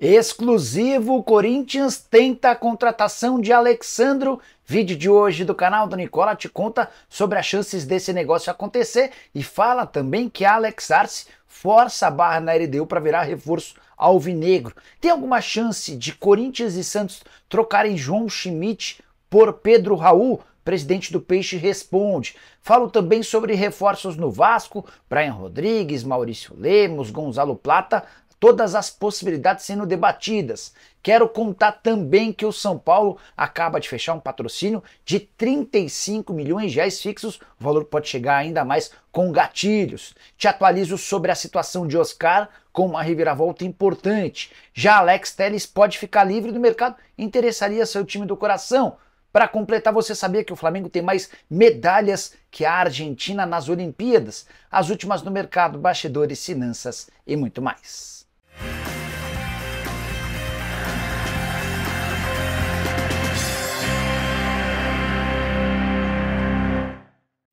Exclusivo, Corinthians tenta a contratação de Alexandro. Vídeo de hoje do canal do Nicola te conta sobre as chances desse negócio acontecer e fala também que Alex Arce força a barra na RDU para virar reforço alvinegro. Tem alguma chance de Corinthians e Santos trocarem João Schmidt por Pedro Raul? presidente do Peixe responde. Falo também sobre reforços no Vasco, Brian Rodrigues, Maurício Lemos, Gonzalo Plata, todas as possibilidades sendo debatidas. Quero contar também que o São Paulo acaba de fechar um patrocínio de 35 milhões de reais fixos, o valor pode chegar ainda mais com gatilhos. Te atualizo sobre a situação de Oscar com uma reviravolta importante. Já Alex Telles pode ficar livre do mercado, interessaria seu time do coração. Para completar, você sabia que o Flamengo tem mais medalhas que a Argentina nas Olimpíadas? As últimas no mercado, bastidores, finanças e muito mais.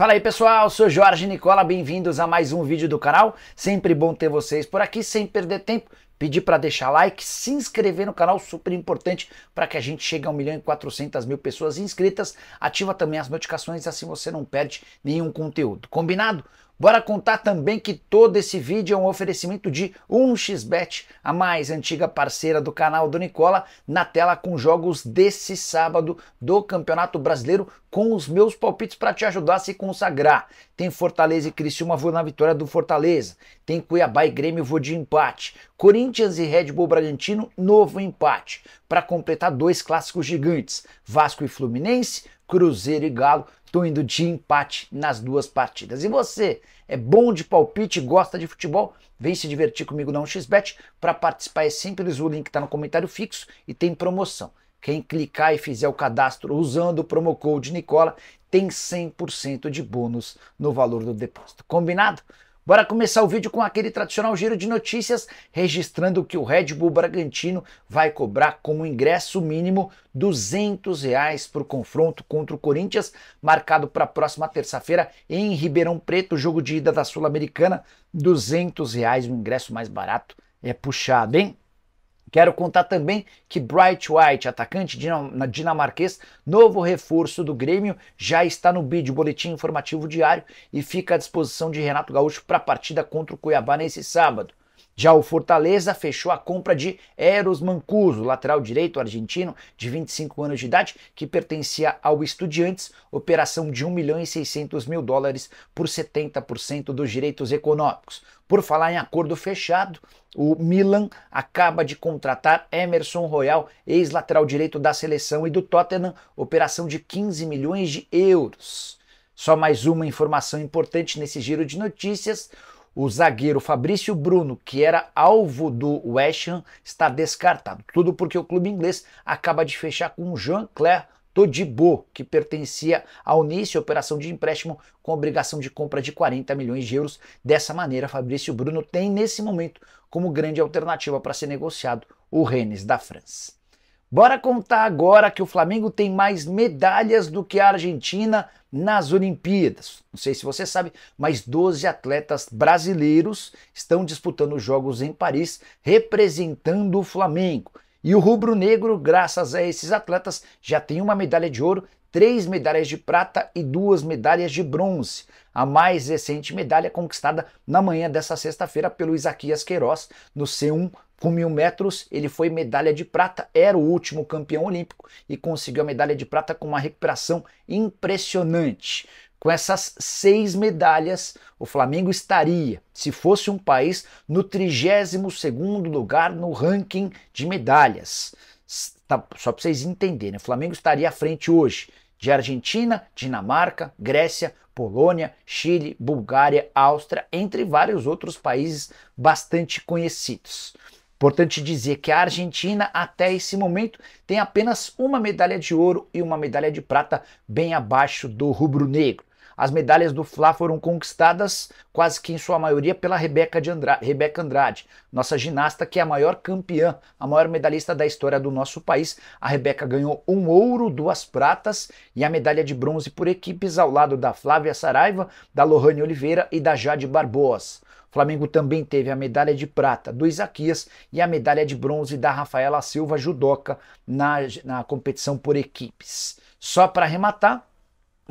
Fala aí pessoal, sou Jorge Nicola, bem-vindos a mais um vídeo do canal. Sempre bom ter vocês por aqui, sem perder tempo. Pedir para deixar like, se inscrever no canal, super importante para que a gente chegue a 1 milhão e 400 mil pessoas inscritas. Ativa também as notificações, assim você não perde nenhum conteúdo. Combinado? Bora contar também que todo esse vídeo é um oferecimento de 1xBet, a mais antiga parceira do canal do Nicola, na tela com jogos desse sábado do Campeonato Brasileiro com os meus palpites para te ajudar a se consagrar. Tem Fortaleza e Criciúma vou na vitória do Fortaleza. Tem Cuiabá e Grêmio vou de empate. Corinthians e Red Bull Bragantino novo empate. Para completar dois clássicos gigantes, Vasco e Fluminense, Cruzeiro e Galo Tô indo de empate nas duas partidas. E você é bom de palpite, gosta de futebol? Vem se divertir comigo na 1xBet. Para participar é simples, o link está no comentário fixo e tem promoção. Quem clicar e fizer o cadastro usando o promo code Nicola tem 100% de bônus no valor do depósito. Combinado? Bora começar o vídeo com aquele tradicional giro de notícias, registrando que o Red Bull Bragantino vai cobrar como ingresso mínimo 200 reais para o confronto contra o Corinthians, marcado para a próxima terça-feira em Ribeirão Preto, jogo de ida da Sul-Americana. 200 reais, o ingresso mais barato é puxado, hein? Quero contar também que Bright White, atacante dinamarquês, novo reforço do Grêmio, já está no BID, boletim informativo diário, e fica à disposição de Renato Gaúcho para a partida contra o Cuiabá nesse sábado. Já o Fortaleza fechou a compra de Eros Mancuso, lateral direito argentino de 25 anos de idade, que pertencia ao Estudiantes, operação de 1 milhão e 600 mil dólares por 70% dos direitos econômicos. Por falar em acordo fechado, o Milan acaba de contratar Emerson Royal, ex-lateral direito da seleção e do Tottenham, operação de 15 milhões de euros. Só mais uma informação importante nesse giro de notícias: o zagueiro Fabrício Bruno, que era alvo do West Ham, está descartado. Tudo porque o clube inglês acaba de fechar com Jean-Claire Todibo, que pertencia ao Nice, operação de empréstimo com obrigação de compra de 40 milhões de euros. Dessa maneira, Fabrício Bruno tem nesse momento como grande alternativa para ser negociado o Rennes da França. Bora contar agora que o Flamengo tem mais medalhas do que a Argentina nas Olimpíadas. Não sei se você sabe, mas 12 atletas brasileiros estão disputando os jogos em Paris representando o Flamengo. E o rubro-negro, graças a esses atletas, já tem uma medalha de ouro, três medalhas de prata e duas medalhas de bronze. A mais recente medalha conquistada na manhã dessa sexta-feira pelo Isaquias Queiroz no C1 com mil metros. Ele foi medalha de prata, era o último campeão olímpico e conseguiu a medalha de prata com uma recuperação impressionante. Com essas seis medalhas, o Flamengo estaria, se fosse um país, no 32 lugar no ranking de medalhas tá, só para vocês entenderem, o né? Flamengo estaria à frente hoje de Argentina, Dinamarca, Grécia, Polônia, Chile, Bulgária, Áustria, entre vários outros países bastante conhecidos. Importante dizer que a Argentina, até esse momento, tem apenas uma medalha de ouro e uma medalha de prata bem abaixo do rubro-negro. As medalhas do Fla foram conquistadas quase que em sua maioria pela Rebeca, de Andrade, Rebeca Andrade, nossa ginasta que é a maior campeã, a maior medalhista da história do nosso país. A Rebeca ganhou um ouro, duas pratas e a medalha de bronze por equipes ao lado da Flávia Saraiva, da Lohane Oliveira e da Jade Barbosa. O Flamengo também teve a medalha de prata do Isaquias e a medalha de bronze da Rafaela Silva Judoca na, na competição por equipes. Só para arrematar,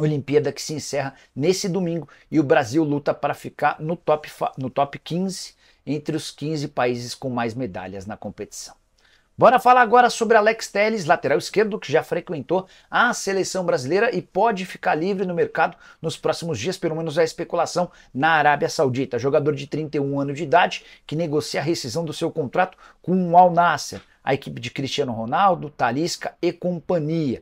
Olimpíada que se encerra nesse domingo e o Brasil luta para ficar no top, no top 15, entre os 15 países com mais medalhas na competição. Bora falar agora sobre Alex Telles, lateral esquerdo, que já frequentou a seleção brasileira e pode ficar livre no mercado nos próximos dias, pelo menos a especulação na Arábia Saudita. Jogador de 31 anos de idade que negocia a rescisão do seu contrato com o Al Nasser, a equipe de Cristiano Ronaldo, Talisca e companhia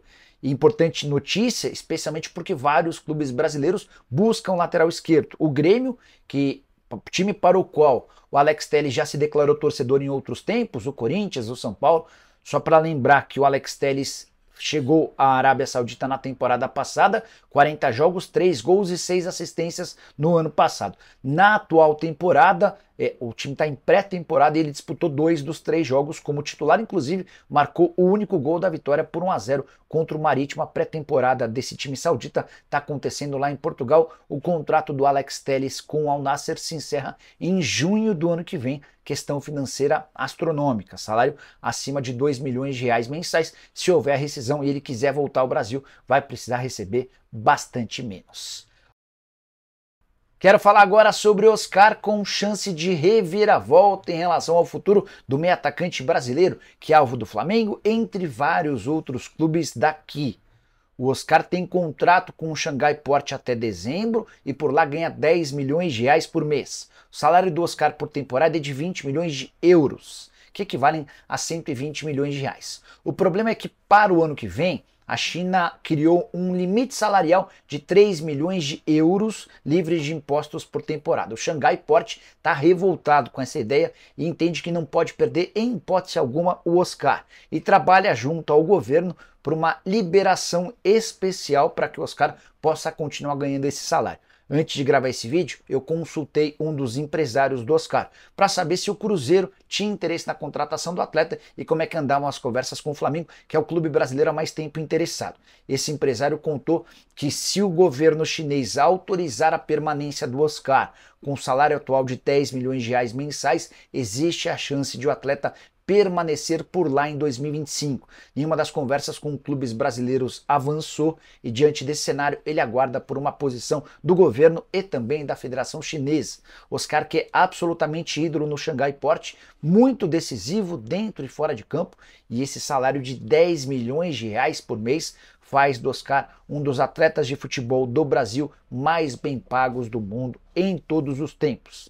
importante notícia, especialmente porque vários clubes brasileiros buscam lateral esquerdo. O Grêmio, que time para o qual o Alex Telles já se declarou torcedor em outros tempos, o Corinthians, o São Paulo, só para lembrar que o Alex Telles chegou à Arábia Saudita na temporada passada, 40 jogos, 3 gols e 6 assistências no ano passado. Na atual temporada, é, o time está em pré-temporada e ele disputou dois dos três jogos como titular, inclusive marcou o único gol da vitória por 1 a 0 contra o Marítimo. A pré-temporada desse time saudita está acontecendo lá em Portugal. O contrato do Alex Telles com o Al Nasser se encerra em junho do ano que vem. Questão financeira astronômica, salário acima de 2 milhões de reais mensais. Se houver rescisão e ele quiser voltar ao Brasil, vai precisar receber bastante menos. Quero falar agora sobre Oscar com chance de reviravolta em relação ao futuro do meio atacante brasileiro, que é alvo do Flamengo, entre vários outros clubes daqui. O Oscar tem contrato com o Xangai Port até dezembro e por lá ganha 10 milhões de reais por mês. O salário do Oscar por temporada é de 20 milhões de euros, que equivalem a 120 milhões de reais. O problema é que para o ano que vem, a China criou um limite salarial de 3 milhões de euros livres de impostos por temporada. O Xangai Port está revoltado com essa ideia e entende que não pode perder, em hipótese alguma, o Oscar e trabalha junto ao governo para uma liberação especial para que o Oscar possa continuar ganhando esse salário. Antes de gravar esse vídeo, eu consultei um dos empresários do Oscar para saber se o Cruzeiro tinha interesse na contratação do atleta e como é que andavam as conversas com o Flamengo, que é o clube brasileiro há mais tempo interessado. Esse empresário contou que se o governo chinês autorizar a permanência do Oscar com o salário atual de 10 milhões de reais mensais, existe a chance de o atleta permanecer por lá em 2025. Nenhuma das conversas com clubes brasileiros avançou e, diante desse cenário, ele aguarda por uma posição do governo e também da Federação Chinesa. Oscar, que é absolutamente ídolo no Xangai Port, muito decisivo dentro e fora de campo, e esse salário de 10 milhões de reais por mês faz do Oscar um dos atletas de futebol do Brasil mais bem pagos do mundo em todos os tempos.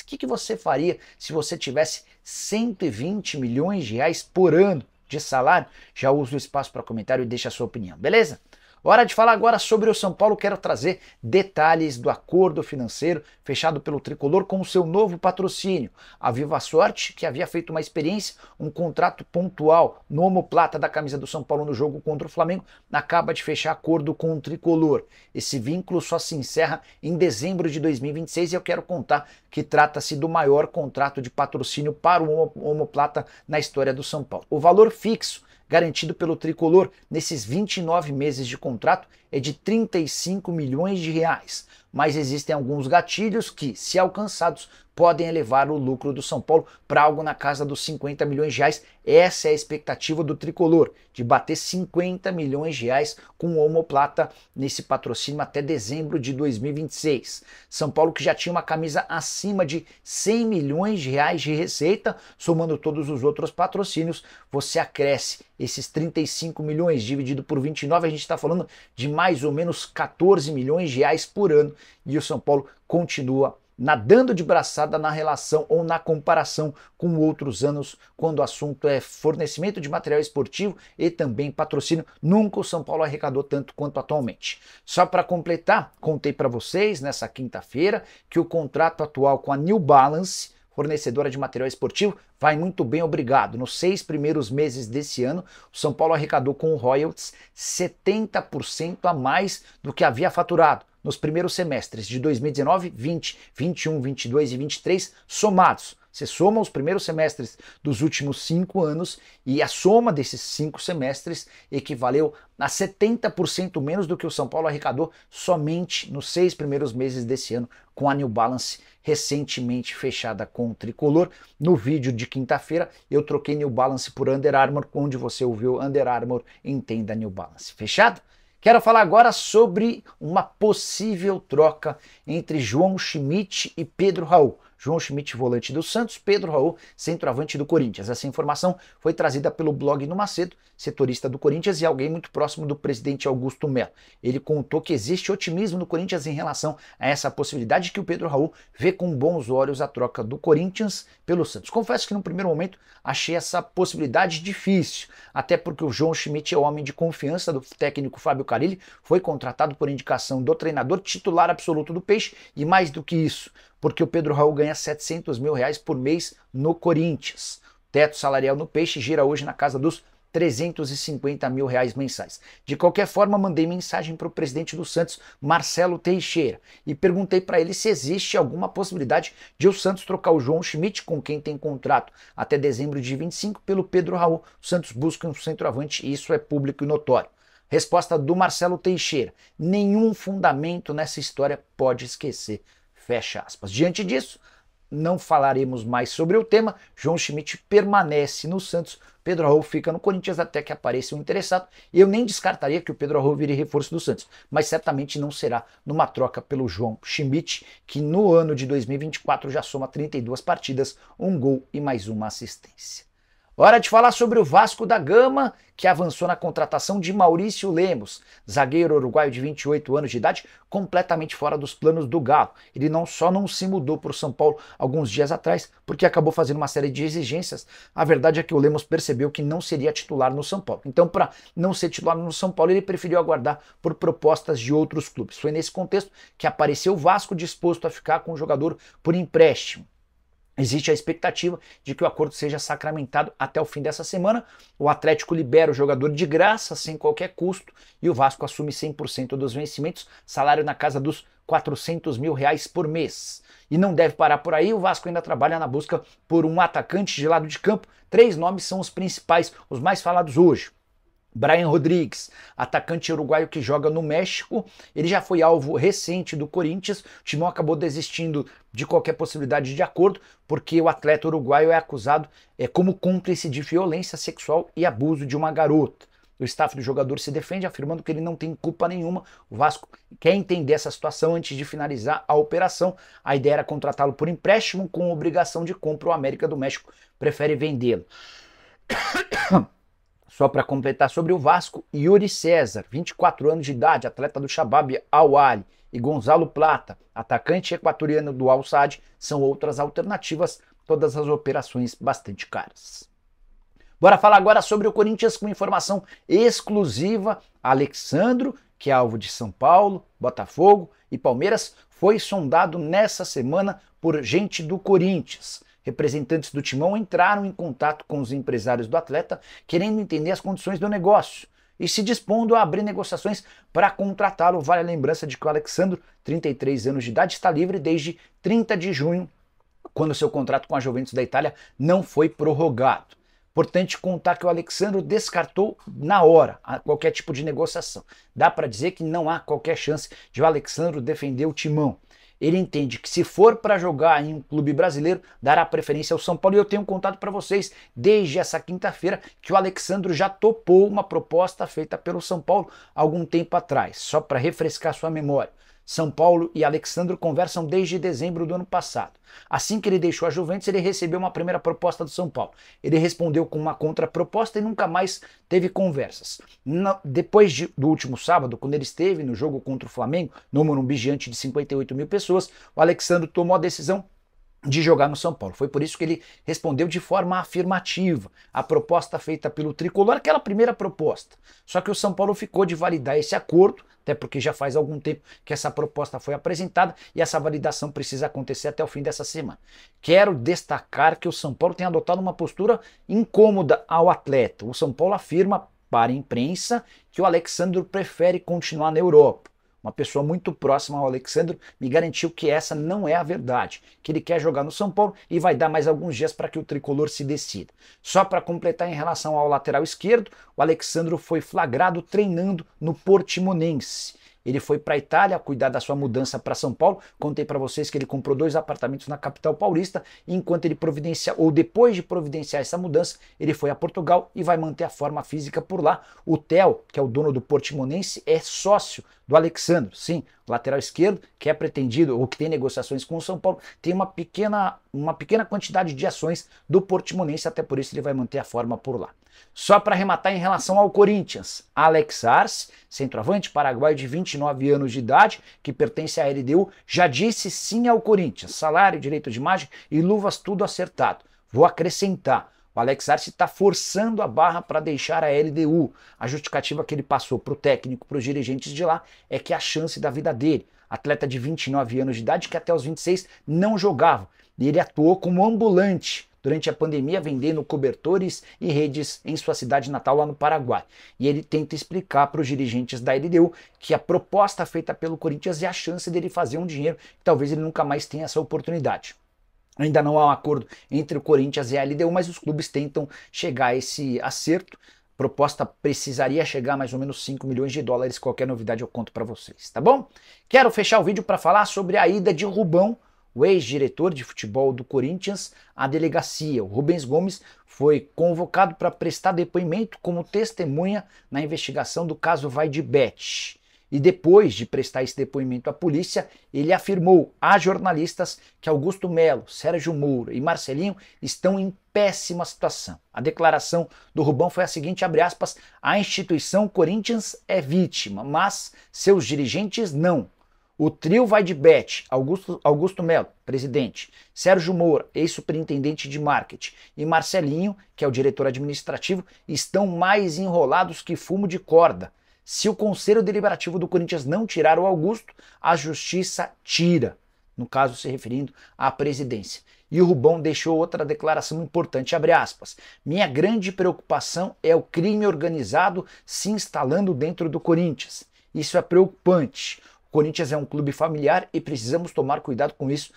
O que, que você faria se você tivesse 120 milhões de reais por ano de salário? Já usa o espaço para comentário e deixa a sua opinião, beleza? Hora de falar agora sobre o São Paulo. Quero trazer detalhes do acordo financeiro fechado pelo tricolor com o seu novo patrocínio, a Viva Sorte, que havia feito uma experiência, um contrato pontual no homoplata da camisa do São Paulo no jogo contra o Flamengo, acaba de fechar acordo com o tricolor. Esse vínculo só se encerra em dezembro de 2026 e eu quero contar que trata-se do maior contrato de patrocínio para o homoplata na história do São Paulo. O valor fixo garantido pelo tricolor nesses 29 meses de contrato é de 35 milhões de reais. Mas existem alguns gatilhos que, se alcançados, podem elevar o lucro do São Paulo para algo na casa dos 50 milhões de reais. Essa é a expectativa do tricolor, de bater 50 milhões de reais com o Homoplata nesse patrocínio até dezembro de 2026. São Paulo que já tinha uma camisa acima de 100 milhões de reais de receita, somando todos os outros patrocínios, você acresce esses 35 milhões dividido por 29, a gente está falando de mais ou menos 14 milhões de reais por ano e o São Paulo continua nadando de braçada na relação ou na comparação com outros anos, quando o assunto é fornecimento de material esportivo e também patrocínio. Nunca o São Paulo arrecadou tanto quanto atualmente. Só para completar, contei para vocês nessa quinta-feira que o contrato atual com a New Balance fornecedora de material esportivo, vai muito bem, obrigado. Nos seis primeiros meses desse ano, o São Paulo arrecadou com royalties 70% a mais do que havia faturado nos primeiros semestres de 2019, 20, 21, 22 e 23 somados. Você soma os primeiros semestres dos últimos cinco anos e a soma desses cinco semestres equivaleu a 70% menos do que o São Paulo arrecadou somente nos seis primeiros meses desse ano, com a New Balance recentemente fechada com o tricolor. No vídeo de quinta-feira, eu troquei New Balance por Under Armour, onde você ouviu Under Armour, entenda New Balance. Fechado? Quero falar agora sobre uma possível troca entre João Schmidt e Pedro Raul. João Schmidt, volante do Santos, Pedro Raul, centroavante do Corinthians. Essa informação foi trazida pelo blog no Macedo, setorista do Corinthians e alguém muito próximo do presidente Augusto Melo. Ele contou que existe otimismo no Corinthians em relação a essa possibilidade que o Pedro Raul vê com bons olhos a troca do Corinthians pelo Santos. Confesso que no primeiro momento achei essa possibilidade difícil, até porque o João Schmidt é o homem de confiança do técnico Fábio Carilli, foi contratado por indicação do treinador titular absoluto do Peixe e mais do que isso, porque o Pedro Raul ganha 700 mil reais por mês no Corinthians. teto salarial no Peixe gira hoje na casa dos 350 mil reais mensais. De qualquer forma, mandei mensagem para o presidente do Santos, Marcelo Teixeira, e perguntei para ele se existe alguma possibilidade de o Santos trocar o João Schmidt, com quem tem contrato até dezembro de 25, pelo Pedro Raul. O Santos busca um centroavante e isso é público e notório. Resposta do Marcelo Teixeira: nenhum fundamento nessa história pode esquecer Fecha aspas. Diante disso, não falaremos mais sobre o tema. João Schmidt permanece no Santos, Pedro Arrou fica no Corinthians até que apareça um interessado. Eu nem descartaria que o Pedro Arrou vire reforço do Santos, mas certamente não será numa troca pelo João Schmidt, que no ano de 2024 já soma 32 partidas, um gol e mais uma assistência. Hora de falar sobre o Vasco da Gama, que avançou na contratação de Maurício Lemos, zagueiro uruguaio de 28 anos de idade, completamente fora dos planos do Galo. Ele não só não se mudou para o São Paulo alguns dias atrás, porque acabou fazendo uma série de exigências. A verdade é que o Lemos percebeu que não seria titular no São Paulo. Então, para não ser titular no São Paulo, ele preferiu aguardar por propostas de outros clubes. Foi nesse contexto que apareceu o Vasco disposto a ficar com o jogador por empréstimo. Existe a expectativa de que o acordo seja sacramentado até o fim dessa semana. O Atlético libera o jogador de graça, sem qualquer custo, e o Vasco assume 100% dos vencimentos, salário na casa dos 400 mil reais por mês. E não deve parar por aí, o Vasco ainda trabalha na busca por um atacante de lado de campo. Três nomes são os principais, os mais falados hoje. Brian Rodrigues, atacante uruguaio que joga no México, ele já foi alvo recente do Corinthians. O Timão acabou desistindo de qualquer possibilidade de acordo, porque o atleta uruguaio é acusado é, como cúmplice de violência sexual e abuso de uma garota. O staff do jogador se defende, afirmando que ele não tem culpa nenhuma. O Vasco quer entender essa situação antes de finalizar a operação. A ideia era contratá-lo por empréstimo com obrigação de compra. O América do México prefere vendê-lo. Só para completar sobre o Vasco, Yuri César, 24 anos de idade, atleta do Shabab Awali, ali e Gonzalo Plata, atacante equatoriano do al Sadd, são outras alternativas, todas as operações bastante caras. Bora falar agora sobre o Corinthians com informação exclusiva. Alexandro, que é alvo de São Paulo, Botafogo e Palmeiras, foi sondado nessa semana por gente do Corinthians. Representantes do Timão entraram em contato com os empresários do atleta, querendo entender as condições do negócio e se dispondo a abrir negociações para contratá-lo. Vale a lembrança de que o Alexandre, 33 anos de idade, está livre desde 30 de junho, quando seu contrato com a Juventus da Itália não foi prorrogado. Importante contar que o Alexandre descartou na hora qualquer tipo de negociação. Dá para dizer que não há qualquer chance de o Alexandre defender o timão ele entende que se for para jogar em um clube brasileiro, dará preferência ao São Paulo. E eu tenho contado para vocês desde essa quinta-feira que o Alexandro já topou uma proposta feita pelo São Paulo algum tempo atrás, só para refrescar sua memória. São Paulo e Alexandre conversam desde dezembro do ano passado. Assim que ele deixou a Juventus, ele recebeu uma primeira proposta do São Paulo. Ele respondeu com uma contraproposta e nunca mais teve conversas. depois de, do último sábado, quando ele esteve no jogo contra o Flamengo, no Morumbi diante de 58 mil pessoas, o Alexandre tomou a decisão de jogar no São Paulo. Foi por isso que ele respondeu de forma afirmativa à proposta feita pelo Tricolor, aquela primeira proposta. Só que o São Paulo ficou de validar esse acordo, até porque já faz algum tempo que essa proposta foi apresentada e essa validação precisa acontecer até o fim dessa semana. Quero destacar que o São Paulo tem adotado uma postura incômoda ao atleta. O São Paulo afirma para a imprensa que o Alexandre prefere continuar na Europa uma pessoa muito próxima ao Alexandre, me garantiu que essa não é a verdade, que ele quer jogar no São Paulo e vai dar mais alguns dias para que o tricolor se decida. Só para completar em relação ao lateral esquerdo, o Alexandre foi flagrado treinando no Portimonense. Ele foi para a Itália cuidar da sua mudança para São Paulo. Contei para vocês que ele comprou dois apartamentos na capital paulista, enquanto ele providencia ou depois de providenciar essa mudança, ele foi a Portugal e vai manter a forma física por lá. O Theo, que é o dono do Portimonense, é sócio do Alexandre, sim, lateral esquerdo, que é pretendido ou que tem negociações com o São Paulo, tem uma pequena, uma pequena quantidade de ações do Portimonense, até por isso ele vai manter a forma por lá. Só para arrematar em relação ao Corinthians, Alex Arce, centroavante paraguaio de 29 anos de idade, que pertence à LDU, já disse sim ao Corinthians. Salário, direito de imagem e luvas, tudo acertado. Vou acrescentar. O Alex Arce está forçando a barra para deixar a LDU. A justificativa que ele passou para o técnico, para os dirigentes de lá, é que a chance da vida dele. Atleta de 29 anos de idade que até os 26 não jogava. ele atuou como ambulante durante a pandemia vendendo cobertores e redes em sua cidade natal, lá no Paraguai. E ele tenta explicar para os dirigentes da LDU que a proposta feita pelo Corinthians é a chance dele fazer um dinheiro que talvez ele nunca mais tenha essa oportunidade. Ainda não há um acordo entre o Corinthians e a LDU, mas os clubes tentam chegar a esse acerto. A proposta precisaria chegar a mais ou menos 5 milhões de dólares. Qualquer novidade eu conto para vocês, tá bom? Quero fechar o vídeo para falar sobre a ida de Rubão o ex-diretor de futebol do Corinthians à delegacia. O Rubens Gomes foi convocado para prestar depoimento como testemunha na investigação do caso Vai de Bet. E depois de prestar esse depoimento à polícia, ele afirmou a jornalistas que Augusto Melo, Sérgio Moura e Marcelinho estão em péssima situação. A declaração do Rubão foi a seguinte, aspas, a instituição Corinthians é vítima, mas seus dirigentes não. O trio vai de bet, Augusto, Augusto Melo, presidente, Sérgio Moura, ex-superintendente de marketing, e Marcelinho, que é o diretor administrativo, estão mais enrolados que fumo de corda. Se o Conselho Deliberativo do Corinthians não tirar o Augusto, a justiça tira, no caso se referindo à presidência. E o Rubão deixou outra declaração importante, abre aspas. Minha grande preocupação é o crime organizado se instalando dentro do Corinthians. Isso é preocupante. Corinthians é um clube familiar e precisamos tomar cuidado com isso.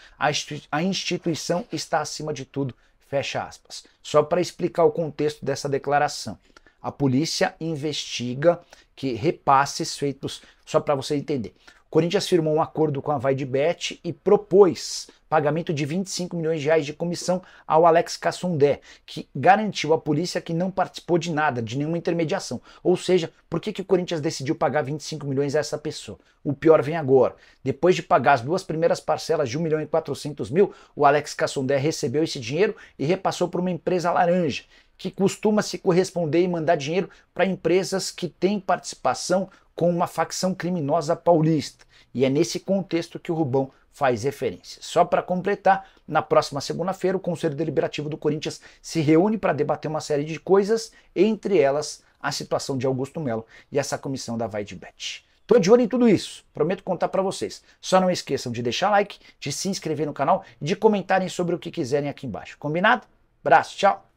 A instituição está acima de tudo. Fecha aspas. Só para explicar o contexto dessa declaração. A polícia investiga que repasses feitos, só para você entender. Corinthians firmou um acordo com a Vaidbet e propôs pagamento de 25 milhões de reais de comissão ao Alex Cassondé, que garantiu à polícia que não participou de nada, de nenhuma intermediação. Ou seja, por que, que o Corinthians decidiu pagar 25 milhões a essa pessoa? O pior vem agora. Depois de pagar as duas primeiras parcelas de 1 milhão e 400 mil, o Alex Cassondé recebeu esse dinheiro e repassou para uma empresa laranja, que costuma se corresponder e mandar dinheiro para empresas que têm participação com uma facção criminosa paulista. E é nesse contexto que o Rubão faz referência. Só para completar, na próxima segunda-feira, o Conselho Deliberativo do Corinthians se reúne para debater uma série de coisas, entre elas a situação de Augusto Melo e essa comissão da Vaidbet. Tô de olho em tudo isso, prometo contar para vocês. Só não esqueçam de deixar like, de se inscrever no canal e de comentarem sobre o que quiserem aqui embaixo. Combinado? Braço, tchau!